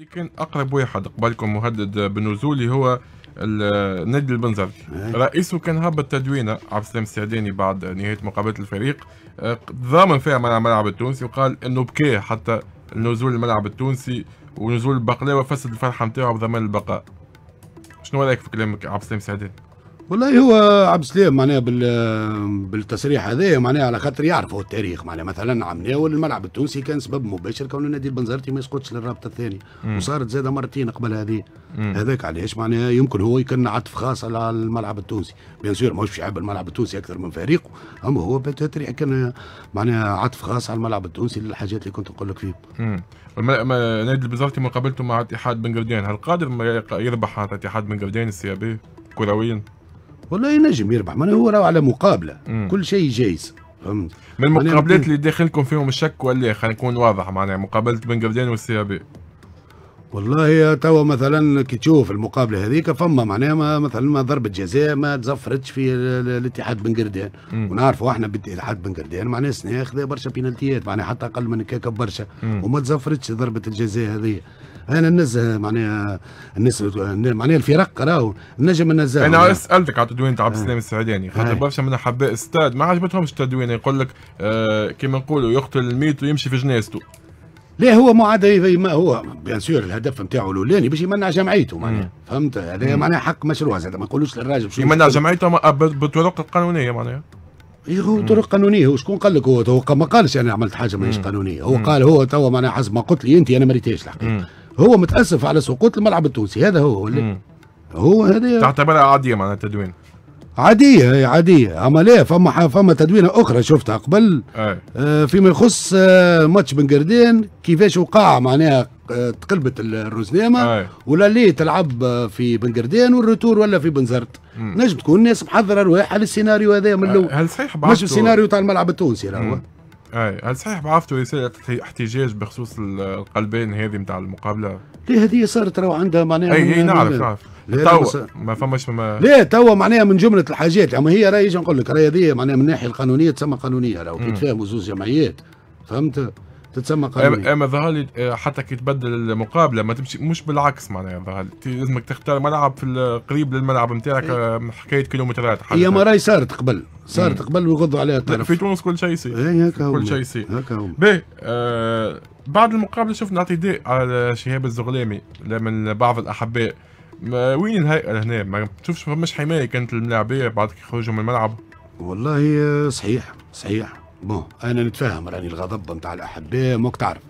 اللي كان اقرب واحد قبلكم مهدد بنزولي هو نادي البنزرت رئيسه كان هبط تدوينه عبد السلام السعداني بعد نهايه مقابله الفريق أه، ضامن فيها مع الملعب التونسي وقال انه بكى حتى نزول الملعب التونسي ونزول البقلاوه فسد الفرحه نتاعو بضمان البقاء شنو رايك في كلامك عبد السلام السعداني والله هو عبد السلام معناها بال بالتصريح هذا معناها على خاطر يعرفوا التاريخ معناها مثلا عملناه الملعب التونسي كان سبب مباشر كون النادي البنزرتي ما يسقطش للرابطه الثانيه وصارت زاده مرتين قبل هذه هذاك علاش معناها يمكن هو يكون عطف خاص على الملعب التونسي بيان سور ماهوش يحب الملعب التونسي اكثر من فريقه اما هو بتاتري كان معناها عطف خاص على الملعب التونسي للحاجات اللي كنت نقول لك فيهم النادي البنزرتي مقابلته مع اتحاد بن هل قادر يربح هذا اتحاد بن قردان السيابي كرويا والله ينجم يربح ما هو راهو على مقابله مم. كل شيء جايز فهمت من المقابلات اللي داخلكم فيهم الشك ولا إيه؟ خلينا نكون واضح معناها مقابله بن قردان والسي بي والله توا مثلا كي تشوف المقابله هذيك فما معناها ما مثلا ما ضربه جزاء ما تزفرتش في الاتحاد بن قردان ونعرفوا احنا بالاتحاد بن قردان معناها سنه خذا برشا بينالتيات معناها حتى اقل من كاكا برشا وما تزفرتش ضربه الجزاء هذه انا نزه معناها الناس معناها الفرق راهو نجم ننزه انا سالتك على تدوين تاع عبد آه. السلام السعداني آه. خاطر برشا من حباء الستاد ما عجبتهمش التدوين يقول لك آه كيما نقولوا يقتل الميت ويمشي في جنازته لا هو معاد ما هو بيان سور الهدف نتاعو الاولاني باش يمنع جمعيته معناها فهمت هذا معناها حق مشروع زاد ما نقولوش للراجل يمنع جمعيته بطرق قانونيه معناها إيه، هو طرق قانونيه هو شكون قال لك هو ما قالش انا عملت حاجه ماهيش قانونيه هو قال هو توا معناها حسب ما قلت لي انت انا ما ريتهاش الحقيقه هو متاسف على سقوط الملعب التونسي هذا هو هو هذا تعتبرها عاديه معناها تدوين عادية عادية أما لا فما فما تدوينة أخرى شفتها قبل آه فيما يخص آه ماتش بن قردين كيفاش وقع معناها آه تقلبت الروزنامة ولا ليه تلعب آه، في بن قردين ولا في بنزرت نجم تكون الناس محضرة على للسيناريو هذا من آه، الأول هل صحيح مش السيناريو تاع الملعب التونسي راهو اي هل صحيح بعرفتوا يصير احتجاج بخصوص القلبين هذه نتاع المقابله؟ ليه هذه صارت راهو عندها معناها اي اي نعرف نعرف توا ما فماش ما لا توا معناها من جمله الحاجات اما يعني هي راهي نقول لك راهي هذه معناها من الناحيه القانونيه تسمى قانونيه راهو كيتفاهموا زوج جمعيات فهمت؟ تتسمى إيه، قانونية اما إيه، ظهر إيه، حتى كي تبدل المقابله ما تمشي مش بالعكس معناها ظهر لازمك تختار ملعب في قريب للملعب نتاعك آه، حكايه كيلومترات هي ما راهي صارت قبل صارت قبل ويغضوا عليها الطرف في تونس كل شيء يصير اي كل شيء يصير هكا هو باهي آه بعد المقابله شفنا اعتداء على شهاب الزغلامي من بعض الاحباء وين الهيئه هنا ما تشوفش فماش حمايه كانت الملاعبيه بعد كي خرجوا من الملعب والله صحيح صحيح بون انا نتفاهم راني الغضب نتاع الاحباء ماك تعرف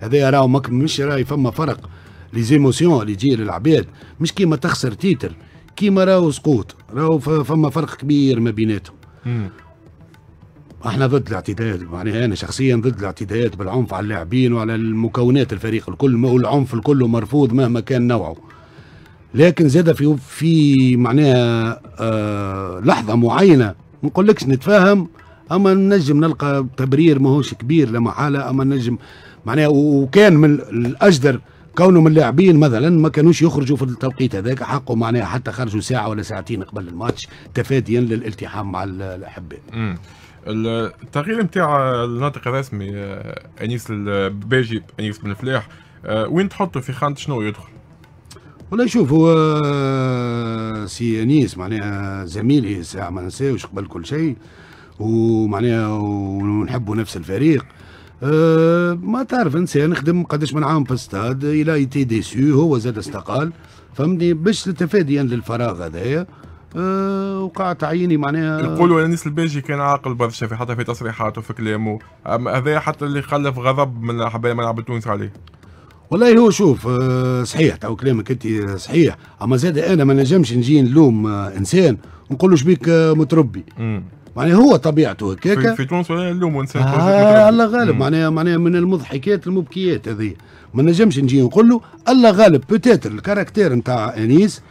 هذايا راهو ماك مش راهي فما فرق لي زيموسيون اللي تجي للعباد مش كيما تخسر تيتر كيما راهو سقوط راهو فما فرق كبير ما بيناتهم احنا ضد الاعتداءات معناها انا شخصيا ضد الاعتداءات بالعنف على اللاعبين وعلى المكونات الفريق الكل والعنف الكل مرفوض مهما كان نوعه لكن زاد في في معناها آه لحظه معينه ما نقولكش نتفاهم اما نجم نلقى تبرير ماهوش كبير لا محاله اما نجم معناها وكان من الاجدر كونه من اللاعبين مثلا ما كانوش يخرجوا في التوقيت هذاك حقه معناها حتى خرجوا ساعه ولا ساعتين قبل الماتش تفاديا للالتحام مع الاحباء. التغيير نتاع الناطق الرسمي آه، انيس الباجي انيس بن فلاح آه، وين تحطه في خانه شنو يدخل؟ ولا شوف هو آه، سي انيس معناها زميلي إيه، ساعه ما ننساوش قبل كل شيء ومعناها ونحبوا نفس الفريق أه ما تعرف انسان خدم قداش من عام في الستاد الى ايتي سي هو زاد استقال فهمني باش تفاديا يعني للفراغ هذايا أه وقع معناها نقولوا انيس البيجي كان عاقل برشا في حتى في تصريحاته في كلامه هذا حتى اللي خلف غضب من حبايب ملعب التونسي عليه والله هو شوف أه، صحيح تو كلامك انت أه، صحيح اما زاد انا ما نجمش نجي نلوم أه، انسان ونقول له شبيك متربي م. معناها هو طبيعته هكاك في, في تونس اللوم انسان آه الله غالب معناها معناها من المضحكات المبكيات هذه ما نجمش نجي نقول له الله غالب بوتيتر الكاركتير نتاع انيس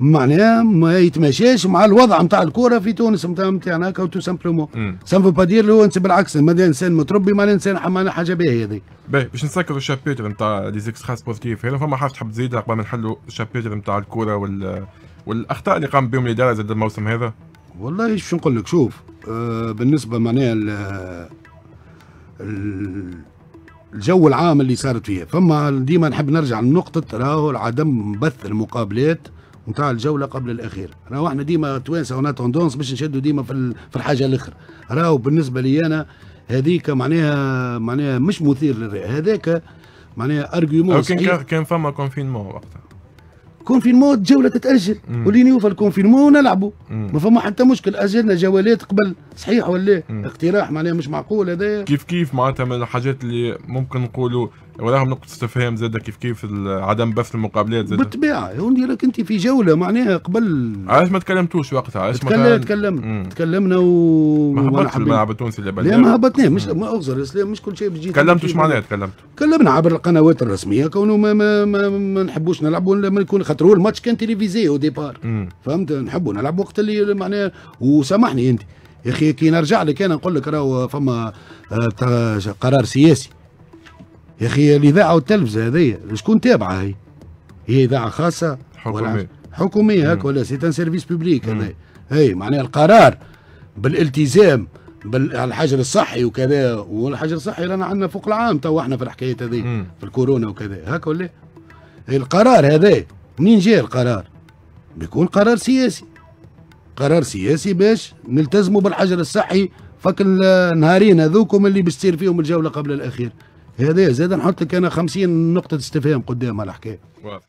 معناها ما يتماشاش مع الوضع نتاع الكره في تونس نتاع نتاعنا هكا تو سامبلومون سان فو با دير لو انت بالعكس مادام انسان متربي معناها انسان حمانا حاجه باهيه هذه باهي باش نسكروا الشابيتر نتاع دي زيكسترا سبورتيف هنا فما حاجه تحب تزيدها قبل ما نحلوا الشابيتر نتاع الكره وال والاخطاء اللي قام بهم الاداره زاد الموسم هذا والله شو نقول لك شوف آه بالنسبه معناها الجو العام اللي صارت فيه فما ديما نحب نرجع لنقطة راهو عدم بث المقابلات نتاع الجولة قبل الأخير راهو احنا ديما توانسة ونا توندونس باش نشدوا ديما في, في الحاجة الأخرى راهو بالنسبة لي أنا هذيك معناها معناها مش مثير للرأي هذاك معناها أرجيومون كان كان فما كونفينمون وقتها كونفينمون الجوله تتاجل ولين يوفى الكونفينمون ونلعبوا ما فما حتى مشكل اجلنا جولات قبل صحيح ولا اقتراح معناها مش معقول هذا كيف كيف معناتها من الحاجات اللي ممكن نقولوا وراهم نقطة استفهام زاد كيف كيف عدم بث المقابلات زاد بالطبيعة هون لك أنت في جولة معناها قبل علاش ما تكلمتوش وقتها علاش ما تكلم تكلمنا و ما هبطش الملعب التونسي اللي لا ما هبطناه مش ما أغزر مش كل شيء بيجي كلمتوش معناها تكلمت؟ كلمنا عبر القنوات الرسمية كونه ما ما ما, ما نحبوش نلعبوا ما يكون خاطر هو الماتش كان تيليفيزي أو ديبار فهمت نحبوا نلعب وقت اللي معناها وسامحني أنت يا أخي كي نرجع لك أنا نقول لك راهو فما آه، قرار سياسي يا اخي الاذاعه والتلفزه هذيا شكون تابعه هي؟ هي اذاعه خاصه حكوميه حكوميه هكا ولا سي ان سيرفيس بوبليك هذا هي معناها القرار بالالتزام بالحجر الصحي وكذا والحجر الصحي رانا عندنا فوق العام تو احنا في الحكايه هذه في الكورونا وكذا هكا ولا القرار هذا منين جاء القرار؟ بيكون قرار سياسي قرار سياسي باش نلتزموا بالحجر الصحي فك النهارين هذوكم اللي بيصير فيهم الجوله قبل الاخير هذا زاد نحط لك انا 50 نقطه استفهام قدام الحكايه